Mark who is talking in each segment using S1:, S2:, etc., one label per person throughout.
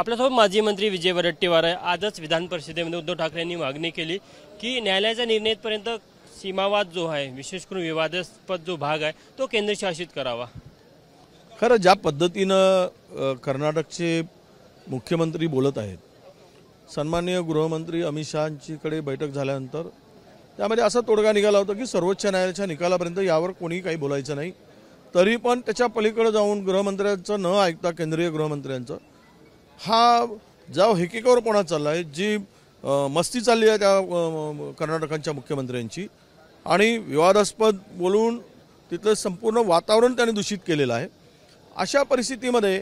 S1: आपल्यासोबत माजी मंत्री विजय वरट्टीवार आहे आजच विधान परिषदेमध्ये उद्धव ठाकरे यांनी मागणी केली की न्यायालयाच्या निर्णयपर्यंत सीमावाद जो आहे विशेष करून विवादास्पद जो भाग आहे तो केंद्रशासित करावा
S2: खरं ज्या पद्धतीनं कर्नाटकचे मुख्यमंत्री बोलत आहेत सन्माननीय गृहमंत्री अमित शहांचीकडे बैठक झाल्यानंतर त्यामध्ये असा तोडगा निघाला होता की सर्वोच्च न्यायालयाच्या निकालापर्यंत यावर कोणी काही बोलायचं नाही तरी पण त्याच्या पलीकडे जाऊन गृहमंत्र्यांचं न ऐकता केंद्रीय गृहमंत्र्यांचं हा जाव हेकेकावरपणा चालला आहे जी मस्ती चालली आहे त्या कर्नाटकांच्या मुख्यमंत्र्यांची आणि विवादास्पद बोलून तिथलं संपूर्ण वातावरण त्याने दूषित केलेलं आहे अशा परिस्थितीमध्ये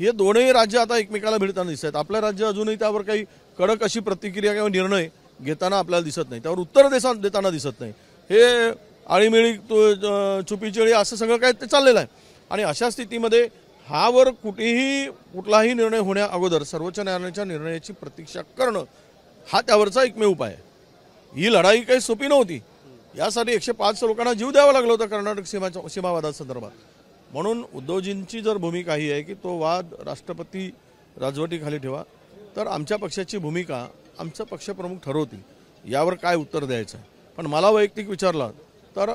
S2: हे दोनही राज्य आता एकमेकाला भिडताना दिसत आहेत आपल्या राज्य अजूनही त्यावर काही कडक अशी प्रतिक्रिया किंवा निर्णय घेताना आपल्याला दिसत नाही त्यावर उत्तर देसा देताना दिसत नाही हे आळीमिळी चुपीचिळी असं सगळं काय ते चाललेलं आहे आणि अशा स्थितीमध्ये हावर कुठेही कुठलाही निर्णय होण्या अगोदर सर्वोच्च न्यायालयाच्या निर्णयाची प्रतीक्षा करणं हा त्यावरचा एकमेव उपाय आहे ही लढाई काही सोपी नव्हती यासाठी एकशे पाच लोकांना जीव द्यावा लागला होता कर्नाटक सीमाच्या सीमावादासंदर्भात म्हणून उद्धवजींची जर भूमिका ही आहे की तो वाद राष्ट्रपती राजवटीखाली ठेवा तर आमच्या पक्षाची भूमिका आमचा पक्षप्रमुख ठरवतील यावर काय उत्तर द्यायचं आहे पण मला वैयक्तिक विचारला तर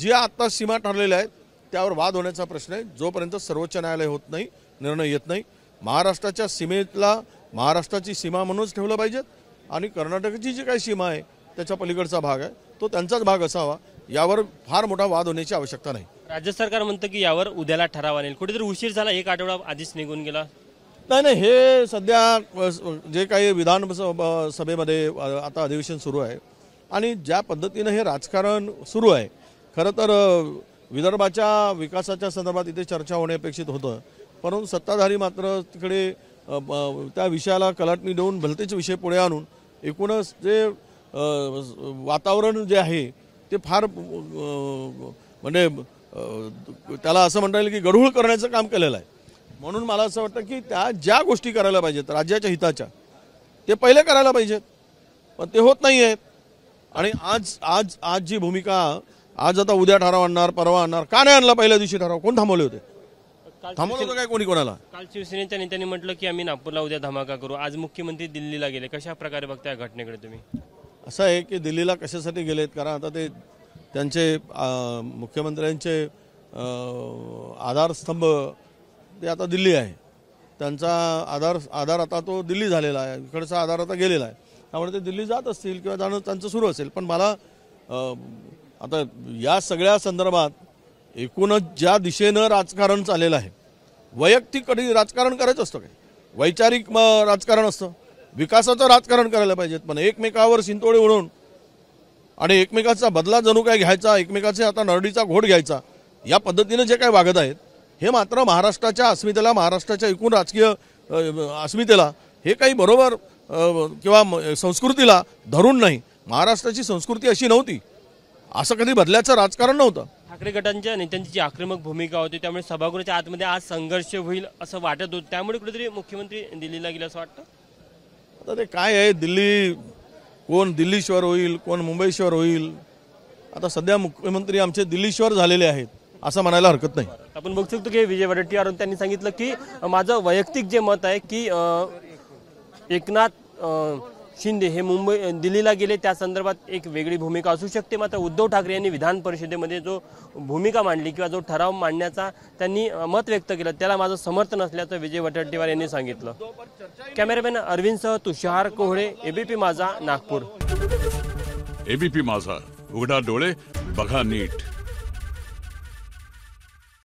S2: जे आत्ता सीमा ठरलेल्या आहेत त्यावर वाद होण्याचा प्रश्न आहे जोपर्यंत सर्वोच्च न्यायालय होत नाही निर्णय येत नाही महाराष्ट्राच्या सीमेतला महाराष्ट्राची सीमा म्हणूनच ठेवलं पाहिजेत आणि कर्नाटकाची जी काही सीमा आहे त्याच्या पलीकडचा भाग आहे तो त्यांचाच भाग असावा यावर फार मोठा वाद होण्याची आवश्यकता नाही
S1: राज्य सरकार म्हणतं की यावर उद्याला ठराव आणेल कुठेतरी उशीर झाला एक आठवडा आधीच निघून गेला नाही
S2: नाही हे सध्या जे काही विधान सभेमध्ये आता अधिवेशन सुरू आहे आणि ज्या पद्धतीनं हे राजकारण सुरू आहे खरं तर विदर्भाच्या विकासाच्या संदर्भात इथे चर्चा होणे अपेक्षित होतं परंतु सत्ताधारी मात्र तिकडे त्या विषयाला कलाटणी देऊन भलतेच विषय पुढे आणून एकूणच जे वातावरण जे आहे ते फार म्हणजे त्याला असं म्हणता येईल की गढूळ करण्याचं काम केलेलं आहे म्हणून मला असं वाटतं की त्या ज्या गोष्टी करायला पाहिजेत राज्याच्या हिताच्या ते पहिले करायला पाहिजेत पण ते होत नाही आहेत आणि आज आज आज जी भूमिका आज आता उद्या ठराव आणणार परवा आणणार का नाही आणला पहिल्या दिवशी ठराव कोण थांबवले होते
S1: थांबवलं काय कोणी कोणाला काल शिवसेनेच्या नेत्यांनी म्हटलं की आम्ही नागपूरला उद्या धमाका करू आज मुख्यमंत्री दिल्लीला गेले कशा प्रकारे बघता या घटनेकडे तुम्ही
S2: असं आहे की दिल्लीला कशासाठी गेलेत कारण आता ते त्यांचे मुख्यमंत्र्यांचे आधारस्तंभ ते आता दिल्ली आहे त्यांचा आधार आधार आता तो दिल्ली झालेला आहे इकडचा आधार आता गेलेला आहे त्यामुळे ते दिल्ली जात असतील किंवा जाणं त्यांचं सुरू असेल पण मला आता या सगळ्या संदर्भात एकूणच ज्या दिशेनं राजकारण चाललेलं आहे वैयक्तिक कधी राजकारण करायचं असतं काय वैचारिक राजकारण असतं विकासाचं राजकारण करायला पाहिजेत पण एकमेकावर शिंतोळे उडवून आणि एकमेकाचा बदला जणू काय घ्यायचा एकमेकाचे आता नरडीचा घोट घ्यायचा या पद्धतीनं जे काय वागत आहेत हे मात्र महाराष्ट्राच्या अस्मितेला महाराष्ट्राच्या एकूण राजकीय अस्मितेला हे काही बरोबर किंवा संस्कृतीला धरून नाही महाराष्ट्राची संस्कृती अशी नव्हती असं कधी बदल्याचं राजकारण नव्हतं
S1: ठाकरे गटांच्या नेत्यांची जी आक्रमक भूमिका होती त्यामुळे सभागृहाच्या आतमध्ये आज संघर्ष होईल असं वाटत होतं त्यामुळे कुठेतरी मुख्यमंत्री दिल्लीला गेलं असं वाटतं
S2: आता ते काय आहे दिल्ली कोण दिल्लीश्वर होईल कोण मुंबईश्वर होईल आता सध्या मुख्यमंत्री आमचे दिल्लीश्वर झालेले आहेत असं म्हणायला हरकत नाही
S1: आपण बघू शकतो की विजय वडेट्टीवार त्यांनी सांगितलं की माझं वैयक्तिक जे मत आहे की एकनाथ शिंदे हे मुंबई दिल्लीला गेले त्या संदर्भात एक वेगळी भूमिका असू शकते मात्र उद्धव ठाकरे यांनी विधान परिषदेमध्ये जो भूमिका मांडली किंवा जो ठराव मांडण्याचा त्यांनी मत व्यक्त केलं त्याला माझं समर्थन असल्याचं विजय वटट्टीवार यांनी सांगितलं कॅमेरामॅन अरविंदसह तुषार कोहळे एबीपी माझा नागपूर एबीपी माझा उघडा डोळे बघा नीट